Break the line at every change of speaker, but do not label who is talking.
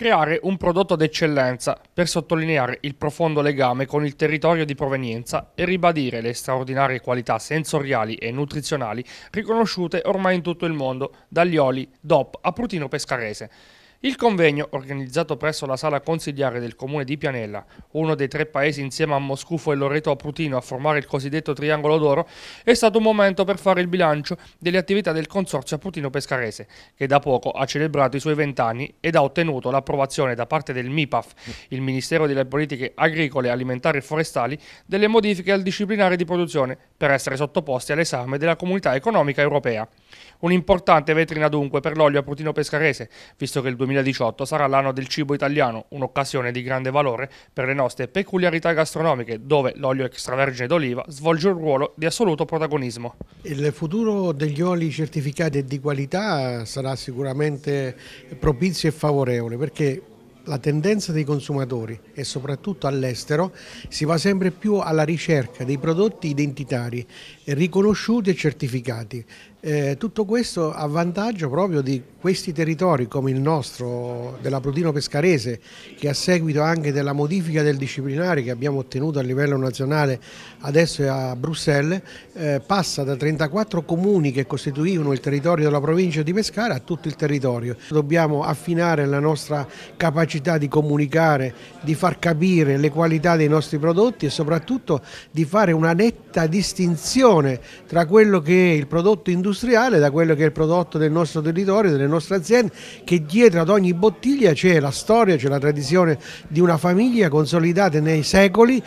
creare un prodotto d'eccellenza per sottolineare il profondo legame con il territorio di provenienza e ribadire le straordinarie qualità sensoriali e nutrizionali riconosciute ormai in tutto il mondo dagli oli DOP a Prutino Pescarese. Il convegno, organizzato presso la sala consigliare del comune di Pianella, uno dei tre paesi insieme a Moscufo e Loreto Aprutino a formare il cosiddetto triangolo d'oro, è stato un momento per fare il bilancio delle attività del consorzio Aprutino-Pescarese, che da poco ha celebrato i suoi vent'anni ed ha ottenuto l'approvazione da parte del MIPAF, il Ministero delle Politiche Agricole, Alimentari e Forestali, delle modifiche al disciplinare di produzione per essere sottoposti all'esame della Comunità Economica Europea. Un'importante vetrina dunque per l'olio aprutino pescarese, visto che il 2018 sarà l'anno del cibo italiano, un'occasione di grande valore per le nostre peculiarità gastronomiche, dove l'olio extravergine d'oliva svolge un ruolo di assoluto protagonismo.
Il futuro degli oli certificati e di qualità sarà sicuramente propizio e favorevole, perché la tendenza dei consumatori e soprattutto all'estero si va sempre più alla ricerca dei prodotti identitari riconosciuti e certificati eh, tutto questo a vantaggio proprio di questi territori come il nostro della Prudino Pescarese che a seguito anche della modifica del disciplinare che abbiamo ottenuto a livello nazionale adesso è a Bruxelles eh, passa da 34 comuni che costituivano il territorio della provincia di Pescara a tutto il territorio. Dobbiamo affinare la nostra capacità di comunicare, di far capire le qualità dei nostri prodotti e soprattutto di fare una netta distinzione tra quello che è il prodotto industriale industriale da quello che è il prodotto del nostro territorio, delle nostre aziende, che dietro ad ogni bottiglia c'è la storia, c'è la tradizione di una famiglia consolidata nei secoli.